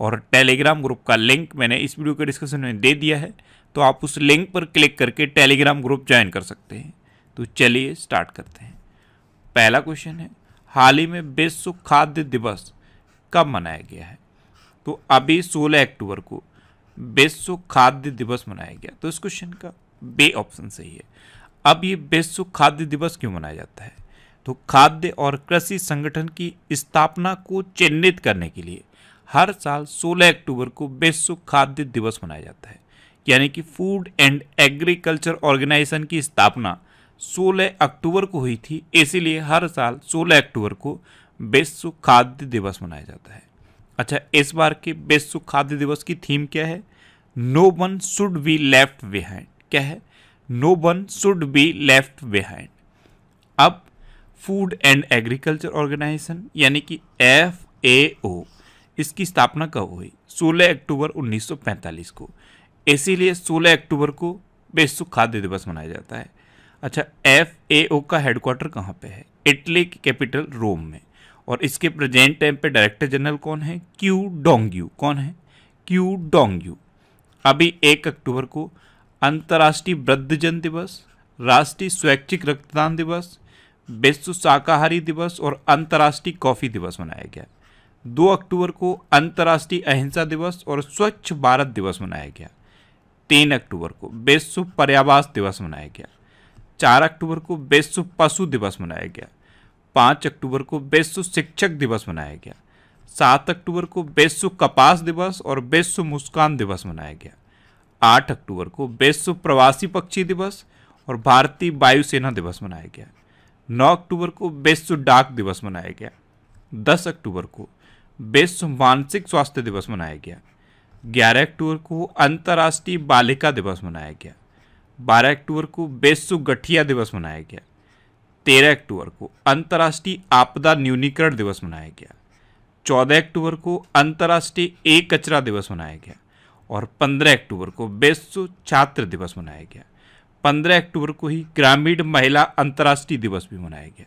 और Telegram group का link मैंने इस वीडियो के डिस्क्रिप्शन में दे दिया है तो आप उस लिंक पर क्लिक करके टेलीग्राम ग्रुप ज्वाइन कर सकते हैं तो चलिए स्टार्ट करते हैं पहला क्वेश्चन है हाल ही में विश्व खाद्य दिवस कब मनाया गया है तो अभी 16 अक्टूबर को विश्व खाद्य दिवस मनाया गया तो इस क्वेश्चन का बे ऑप्शन सही है अब ये विश्व खाद्य दिवस क्यों मनाया जाता है तो खाद्य और कृषि संगठन की स्थापना को चिन्हित करने के लिए हर साल 16 अक्टूबर को विश्व खाद्य दिवस मनाया जाता है यानी कि फूड एंड एग्रीकल्चर ऑर्गेनाइजेशन की स्थापना 16 अक्टूबर को हुई थी इसीलिए हर साल 16 अक्टूबर को विश्व खाद्य दिवस मनाया जाता है अच्छा इस बार के विश्व खाद्य दिवस की थीम क्या है no one should be left behind क्या है no one should be left behind अब फूड एंड एग्रीकल्चर ऑर्गेनाइजेशन यानी कि एफ ए ओ इसकी स्थापना कब हुई 16 अक्टूबर 1945 को इसीलिए 16 अक्टूबर को विश्व खाद्य दिवस मनाया जाता है अच्छा एफ ए ओ का हेडक्वार्टर कहाँ पे है इटली की कैपिटल रोम में और इसके प्रेजेंट टाइम पे डायरेक्टर जनरल कौन है क्यू डोंग्यू कौन है क्यू डोंग्यू अभी एक अक्टूबर को अंतर्राष्ट्रीय वृद्धजन दिवस राष्ट्रीय स्वैच्छिक रक्तदान दिवस विश्व शाकाहारी दिवस और अंतर्राष्ट्रीय कॉफ़ी दिवस मनाया गया दो अक्टूबर को अंतर्राष्ट्रीय अहिंसा दिवस और स्वच्छ भारत दिवस मनाया गया तीन अक्टूबर को विश्व पर्यावास दिवस मनाया गया चार अक्टूबर को विश्व पशु दिवस मनाया गया पाँच अक्टूबर को विश्व शिक्षक दिवस मनाया गया सात अक्टूबर को विश्व कपास दिवस और विश्व मुस्कान दिवस मनाया गया आठ अक्टूबर को विश्व प्रवासी पक्षी दिवस और भारतीय वायुसेना दिवस मनाया गया नौ अक्टूबर को विश्व डाक दिवस मनाया गया दस अक्टूबर को विश्व मानसिक स्वास्थ्य दिवस मनाया गया ग्यारह अक्टूबर को अंतर्राष्ट्रीय बालिका दिवस मनाया गया बारह अक्टूबर को विश्व गठिया दिवस मनाया गया तेरह अक्टूबर को अंतर्राष्ट्रीय आपदा न्यूनीकरण दिवस मनाया गया चौदह अक्टूबर को अंतर्राष्ट्रीय एक कचरा दिवस मनाया गया और पंद्रह अक्टूबर को विश्व छात्र दिवस मनाया गया पंद्रह अक्टूबर को ही ग्रामीण महिला अंतर्राष्ट्रीय दिवस भी मनाया गया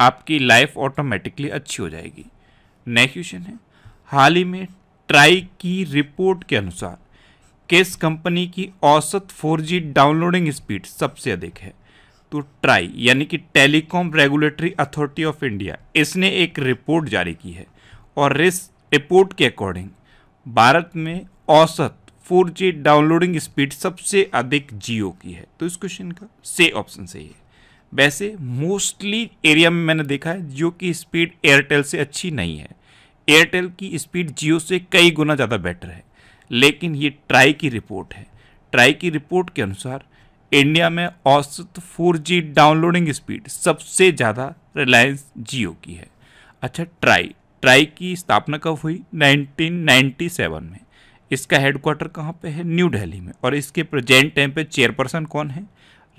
आपकी लाइफ ऑटोमेटिकली अच्छी हो जाएगी नेक्स्ट क्वेश्चन है हाल ही में ट्राई की रिपोर्ट के अनुसार किस कंपनी की औसत 4G डाउनलोडिंग स्पीड सबसे अधिक है तो ट्राई यानी कि telecom regulatory authority of India इसने एक रिपोर्ट जारी की है और इस रिपोर्ट के अकॉर्डिंग भारत में औसत 4G डाउनलोडिंग स्पीड सबसे अधिक जियो की है तो इस क्वेश्चन का से ऑप्शन सही है वैसे मोस्टली एरिया में मैंने देखा है जियो की स्पीड एयरटेल से अच्छी नहीं है एयरटेल की स्पीड जियो से कई गुना ज़्यादा बेटर है लेकिन ये ट्राई की रिपोर्ट है ट्राई की रिपोर्ट के अनुसार इंडिया में औसत 4G डाउनलोडिंग स्पीड सबसे ज़्यादा रिलायंस जियो की है अच्छा ट्राई ट्राई की स्थापना कब हुई 1997 में इसका हेडक्वार्टर कहाँ पे है न्यू दिल्ली में और इसके प्रेजेंट टाइम पे चेयरपर्सन कौन है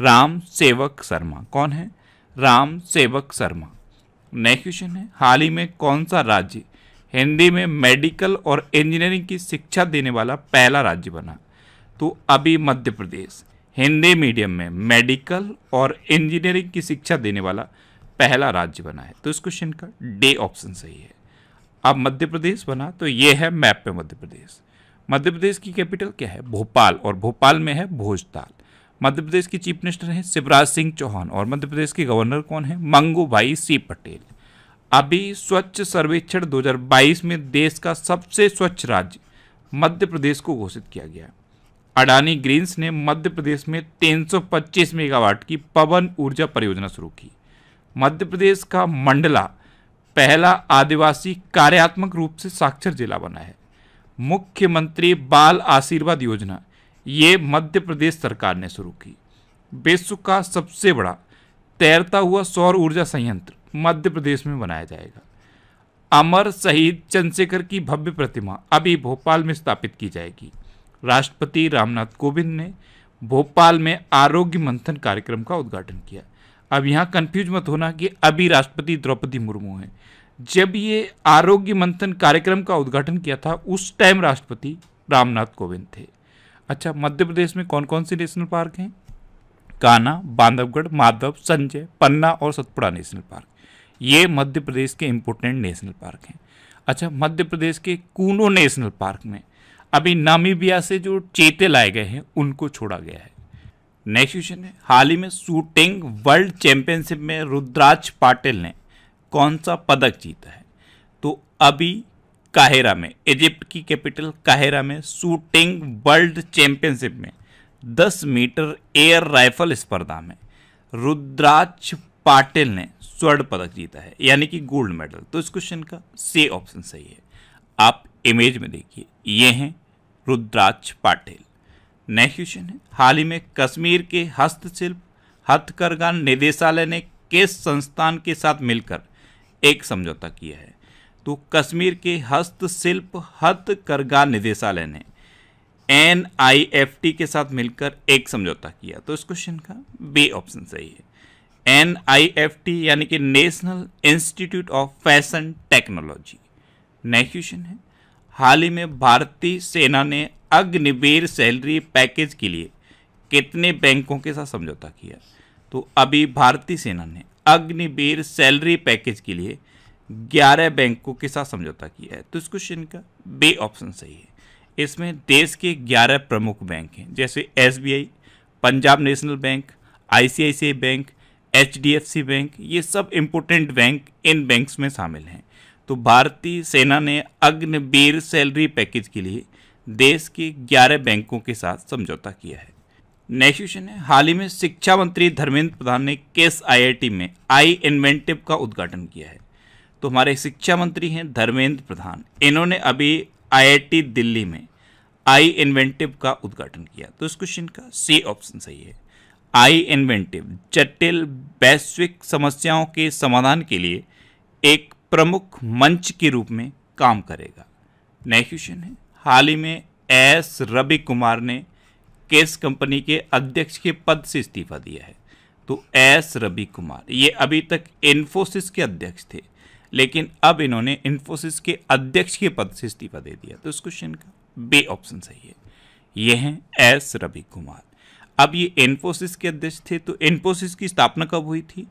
राम सेवक शर्मा कौन है राम सेवक शर्मा नेक्स्ट क्वेश्चन है हाल ही में कौन सा राज्य हिंदी में मेडिकल और इंजीनियरिंग की शिक्षा देने वाला पहला राज्य बना तो अभी मध्य प्रदेश हिंदी मीडियम में मेडिकल और इंजीनियरिंग की शिक्षा देने वाला पहला राज्य बना है तो इस क्वेश्चन का डे ऑप्शन सही है अब मध्य प्रदेश बना तो ये है मैप पे मध्य प्रदेश मध्य प्रदेश की कैपिटल क्या है भोपाल और भोपाल में है भोजताल मध्य प्रदेश की चीफ मिनिस्टर हैं शिवराज सिंह चौहान और मध्य प्रदेश के गवर्नर कौन है मंगू भाई सी पटेल अभी स्वच्छ सर्वेक्षण 2022 में देश का सबसे स्वच्छ राज्य मध्य प्रदेश को घोषित किया गया अडानी ग्रीन्स ने मध्य प्रदेश में 325 मेगावाट की पवन ऊर्जा परियोजना शुरू की मध्य प्रदेश का मंडला पहला आदिवासी कार्यात्मक रूप से साक्षर जिला बना है मुख्यमंत्री बाल आशीर्वाद योजना ये मध्य प्रदेश सरकार ने शुरू की विश्व का सबसे बड़ा तैरता हुआ सौर ऊर्जा संयंत्र मध्य प्रदेश में बनाया जाएगा अमर शहीद चंद्रशेखर की भव्य प्रतिमा अभी भोपाल में स्थापित की जाएगी राष्ट्रपति रामनाथ कोविंद ने भोपाल में आरोग्य मंथन कार्यक्रम का उद्घाटन किया अब यहाँ कन्फ्यूज मत होना कि अभी राष्ट्रपति द्रौपदी मुर्मू हैं जब ये आरोग्य मंथन कार्यक्रम का उद्घाटन किया था उस टाइम राष्ट्रपति रामनाथ कोविंद थे अच्छा मध्य प्रदेश में कौन कौन से नेशनल पार्क हैं काना बांधवगढ़ माधव संजय पन्ना और सतपुड़ा नेशनल पार्क ये मध्य प्रदेश के इम्पोर्टेंट नेशनल पार्क हैं अच्छा मध्य प्रदेश के कूनो नेशनल पार्क में अभी नामीबिया से जो चेते लाए गए हैं उनको छोड़ा गया है नेक्स्ट क्वेश्चन है हाल ही में शूटिंग वर्ल्ड चैंपियनशिप में रुद्राज पाटिल ने कौन सा पदक जीता है तो अभी काहिरा में इजिप्ट की कैपिटल काहिरा में शूटिंग वर्ल्ड चैंपियनशिप में 10 मीटर एयर राइफल स्पर्धा में रुद्राक्ष पाटिल ने स्वर्ण पदक जीता है यानी कि गोल्ड मेडल तो इस क्वेश्चन का से ऑप्शन सही है आप इमेज में देखिए ये हैं रुद्राक्ष पाटिल नेक्स्ट क्वेश्चन है हाल ही में कश्मीर के हस्तशिल्प हथकरघा निदेशालय ने किस संस्थान के साथ मिलकर एक समझौता किया है तो कश्मीर के हस्तशिल्प हथकरघा निदेशालय ने एन आई एफ टी के साथ मिलकर एक समझौता किया तो इस क्वेश्चन का बी ऑप्शन सही है एन आई एफ टी यानी कि national institute of fashion technology next question है हाल ही में भारतीय सेना ने अग्निवीर सैलरी पैकेज के लिए कितने बैंकों के साथ समझौता किया तो अभी भारतीय सेना ने अग्निवीर सैलरी पैकेज के लिए ग्यारह बैंकों के साथ समझौता किया है तो इस क्वेश्चन का बे ऑप्शन सही है इसमें देश के ग्यारह प्रमुख बैंक हैं जैसे एस Punjab national bank I bank H bank ये सब इम्पोर्टेंट बैंक इन बैंक्स में शामिल हैं तो भारतीय सेना ने अग्निवीर सैलरी पैकेज के लिए देश के 11 बैंकों के साथ समझौता किया है नेक्स्ट क्वेश्चन है हाल ही में शिक्षा मंत्री धर्मेंद्र प्रधान ने केस आईआईटी में आई इन्वेंटिव का उद्घाटन किया है तो हमारे शिक्षा मंत्री हैं धर्मेंद्र प्रधान इन्होंने अभी आईआईटी दिल्ली में आई इन्वेंटिव का उद्घाटन किया तो इस क्वेश्चन का सी ऑप्शन सही है आई इन्वेंटिव जटिल वैश्विक समस्याओं के समाधान के लिए एक प्रमुख मंच के रूप में काम करेगा नेक्स्ट क्वेश्चन है हाल ही में एस रवि कुमार ने केस कंपनी के अध्यक्ष के पद से इस्तीफा दिया है तो एस रवि कुमार ये अभी तक इन्फोसिस के अध्यक्ष थे लेकिन अब इन्होंने इन्फोसिस के अध्यक्ष के पद से इस्तीफा दे दिया तो इस क्वेश्चन का बे ऑप्शन सही है ये हैं एस रवि कुमार अब ये इन्फोसिस के अध्यक्ष थे तो इन्फोसिस की स्थापना कब हुई थी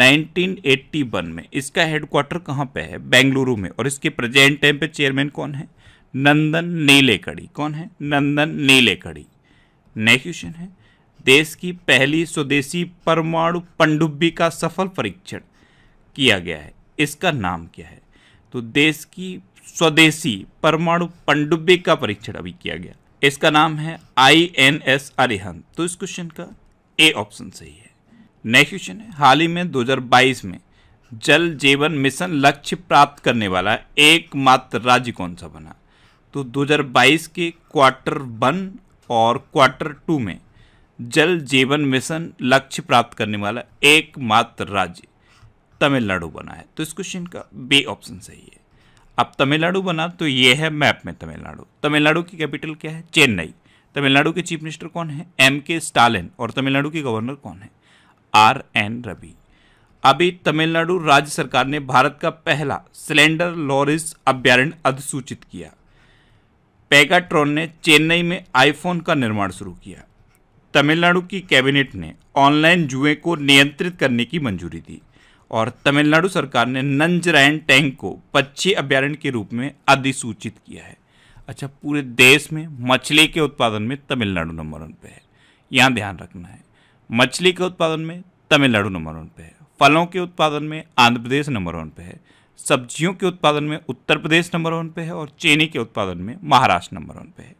1981 में इसका हेडक्वार्टर कहाँ पे है बेंगलुरु में और इसके प्रेजेंट टाइम पे चेयरमैन कौन है नंदन नीलेकड़ी कौन है नंदन नीलेकड़ी नेक्स्ट क्वेश्चन है देश की पहली स्वदेशी परमाणु पनडुब्बी का सफल परीक्षण किया गया है इसका नाम क्या है तो देश की स्वदेशी परमाणु पनडुब्बी का परीक्षण अभी किया गया इसका नाम है आई एन एस अरिहंत तो इस क्वेश्चन का ए ऑप्शन सही है नेक्स्ट क्वेश्चन है हाल ही में 2022 में जल जीवन मिशन लक्ष्य प्राप्त करने वाला एकमात्र राज्य कौन सा बना तो 2022 के क्वार्टर वन और क्वार्टर टू में जल जीवन मिशन लक्ष्य प्राप्त करने वाला एकमात्र राज्य तमिलनाडु बना है तो इस क्वेश्चन का बी ऑप्शन सही है अब तमिलनाडु बना तो ये है मैप में तमिलनाडु तमिलनाडु की कैपिटल क्या है चेन्नई तमिलनाडु के चीफ मिनिस्टर कौन है एम के स्टालिन और तमिलनाडु के गवर्नर कौन है आर एन रवि अभी तमिलनाडु राज्य सरकार ने भारत का पहला सिलेंडर लॉरिस अभ्यारण्य अधिसूचित किया पैगाट्रॉन ने चेन्नई में आईफोन का निर्माण शुरू किया तमिलनाडु की कैबिनेट ने ऑनलाइन जुए को नियंत्रित करने की मंजूरी दी और तमिलनाडु सरकार ने नंजरायन टैंक को पक्षी अभ्यारण्य के रूप में अधिसूचित किया है अच्छा पूरे देश में मछली के उत्पादन में तमिलनाडु नंबर वन पे है यहाँ ध्यान रखना है मछली के उत्पादन में तमिलनाडु नंबर वन पे है फलों के उत्पादन में आंध्र प्रदेश नंबर वन पे है सब्जियों के उत्पादन में उत्तर प्रदेश नंबर वन पे है और चीनी के उत्पादन में महाराष्ट्र नंबर वन पे है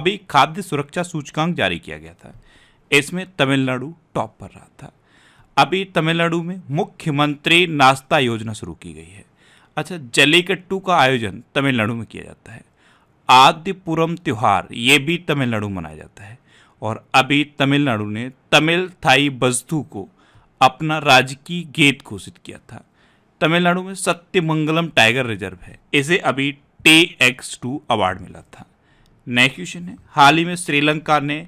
अभी खाद्य सुरक्षा सूचकांक जारी किया गया था इसमें तमिलनाडु टॉप पर रहा था अभी तमिलनाडु में मुख्यमंत्री नाश्ता योजना शुरू की गई है अच्छा जलीकट्टू का आयोजन तमिलनाडु में किया जाता है आदिपुरम त्यौहार ये भी तमिलनाडु मनाया जाता है और अभी तमिलनाडु ने तमिल थाई बस्तु को अपना राजकीय गेट घोषित किया था तमिलनाडु में सत्यमंगलम टाइगर रिजर्व है इसे अभी टे एक्स टू अवार्ड मिला था नेक्स्ट क्वेश्चन है हाल ही में श्रीलंका ने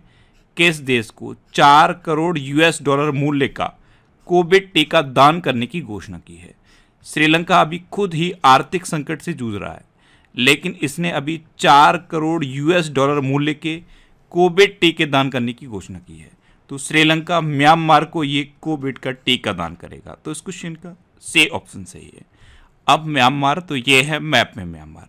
किस देश को चार करोड़ यूएस डॉलर मूल्य का कोविड टीका दान करने की घोषणा की है श्रीलंका अभी खुद ही आर्थिक संकट से जूझ रहा है लेकिन इसने अभी चार करोड़ यूएस डॉलर मूल्य के कोविड टीके दान करने की घोषणा की है तो श्रीलंका म्यांमार को ये कोविड का टीका दान करेगा तो इस क्वेश्चन का से ऑप्शन सही है अब म्यांमार तो ये है मैप में म्यांमार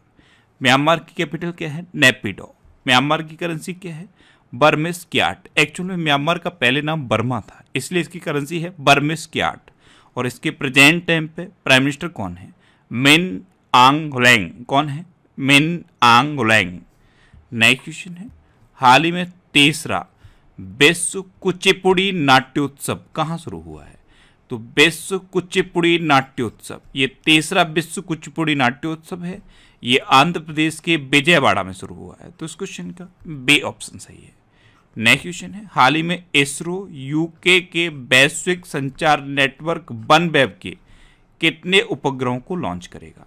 म्यांमार की कैपिटल क्या है नेपिडो म्यांमार की करेंसी क्या है बर्मिस क्याट एक्चुअल में म्यांमार का पहले नाम बर्मा था इसलिए इसकी करेंसी है बर्मिस क्याट और इसके प्रेजेंट टाइम पे प्राइम मिनिस्टर कौन है मिन आंग लैंग कौन है मिन आंग लैंग नेक्स्ट क्वेश्चन है हाल ही में तीसरा विश्व कुचिपुड़ी नाट्योत्सव कहाँ शुरू हुआ है तो विश्व कुचिपुड़ी नाट्योत्सव ये तीसरा विश्व कुचिपुड़ी नाट्योत्सव है ये आंध्र प्रदेश के विजयवाड़ा में शुरू हुआ है तो इस क्वेश्चन का बे ऑप्शन सही है नेक्स्ट क्वेश्चन है हाल ही में इसरो यूके के वैश्विक संचार नेटवर्क वन वेब के कितने उपग्रहों को लॉन्च करेगा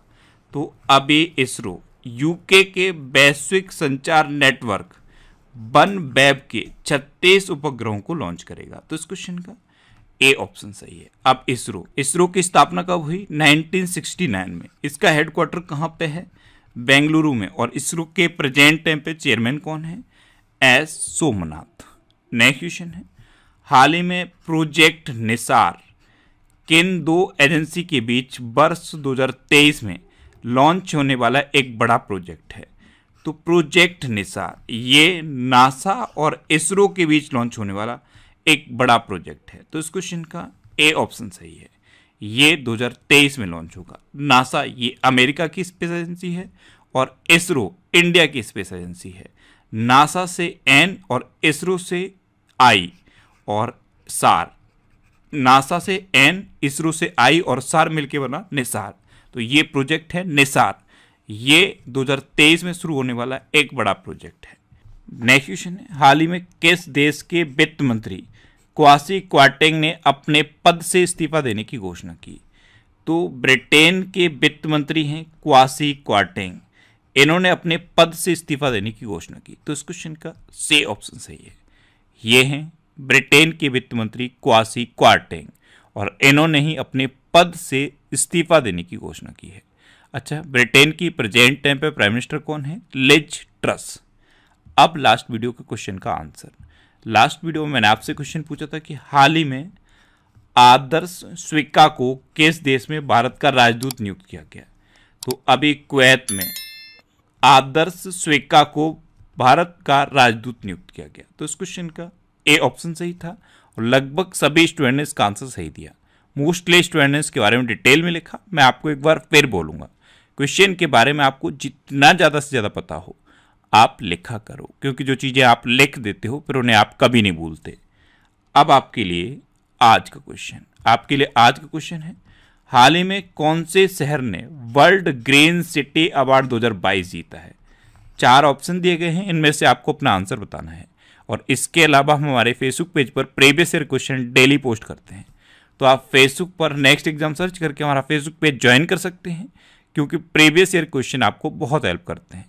तो अभी इसरो यूके के वैश्विक संचार नेटवर्क वन वेब के 36 उपग्रहों को लॉन्च करेगा तो इस क्वेश्चन का ए ऑप्शन सही है अब इसरो इसरो की स्थापना कब हुई 1969 में इसका हेडक्वार्टर कहाँ पे है बेंगलुरु में और इसरो के प्रेजेंट टाइम पे चेयरमैन कौन है एस सोमनाथ नेक्स्ट क्वेश्चन है हाल ही में प्रोजेक्ट निसार किन दो एजेंसी के बीच वर्ष 2023 में लॉन्च होने वाला एक बड़ा प्रोजेक्ट है तो प्रोजेक्ट निसार ये नासा और इसरो के बीच लॉन्च होने वाला एक बड़ा प्रोजेक्ट है तो इस क्वेश्चन का ए ऑप्शन सही है ये 2023 में लॉन्च होगा नासा ये अमेरिका की स्पेस एजेंसी है और इसरो इंडिया की स्पेस एजेंसी है नासा से एन और इसरो से आई और सार नासा से एन इसरो से आई और सार मिलके बना निसार तो ये प्रोजेक्ट है निसार ये 2023 में शुरू होने वाला एक बड़ा प्रोजेक्ट है नेक्स्ट क्वेश्चन है हाल ही में किस देश के वित्त मंत्री क्वासी क्वाटेंग ने अपने पद से इस्तीफा देने की घोषणा की तो ब्रिटेन के वित्त मंत्री हैं क्वासी क्वाटेंग इन्होंने अपने पद से इस्तीफा देने की घोषणा की तो इस क्वेश्चन का से ऑप्शन सही है ये हैं ब्रिटेन के वित्त मंत्री क्वासी क्वाटेंग और इन्होंने ही अपने पद से इस्तीफा देने की घोषणा की है अच्छा ब्रिटेन की प्रेजेंट टाइम पर प्राइम मिनिस्टर कौन है लिज ट्रस अब लास्ट वीडियो के क्वेश्चन का आंसर लास्ट वीडियो में मैंने आपसे क्वेश्चन पूछा था कि हाल ही में आदर्श स्विका को किस देश में भारत का राजदूत नियुक्त किया गया तो अभी कुवैत में आदर्श स्विका को भारत का राजदूत नियुक्त किया गया तो इस क्वेश्चन का ए ऑप्शन सही था और लगभग सभी स्टूडेंट ने इसका आंसर सही दिया मोस्टली स्टूडेंट ने इसके बारे में डिटेल में लिखा मैं आपको एक बार फिर बोलूंगा क्वेश्चन के बारे में आपको जितना ज़्यादा से ज़्यादा पता हो आप लिखा करो क्योंकि जो चीज़ें आप लिख देते हो फिर उन्हें आप कभी नहीं भूलते अब आपके लिए आज का क्वेश्चन आपके लिए आज का क्वेश्चन है हाल ही में कौन से शहर ने वर्ल्ड ग्रीन सिटी अवार्ड 2022 जीता है चार ऑप्शन दिए गए हैं इनमें से आपको अपना आंसर बताना है और इसके अलावा हम हमारे फेसबुक पेज पर previous year question daily post करते हैं तो आप फेसबुक पर नेक्स्ट एग्जाम सर्च करके हमारा फेसबुक पेज ज्वाइन कर सकते हैं क्योंकि प्रीवियस ईयर क्वेश्चन आपको बहुत हेल्प करते हैं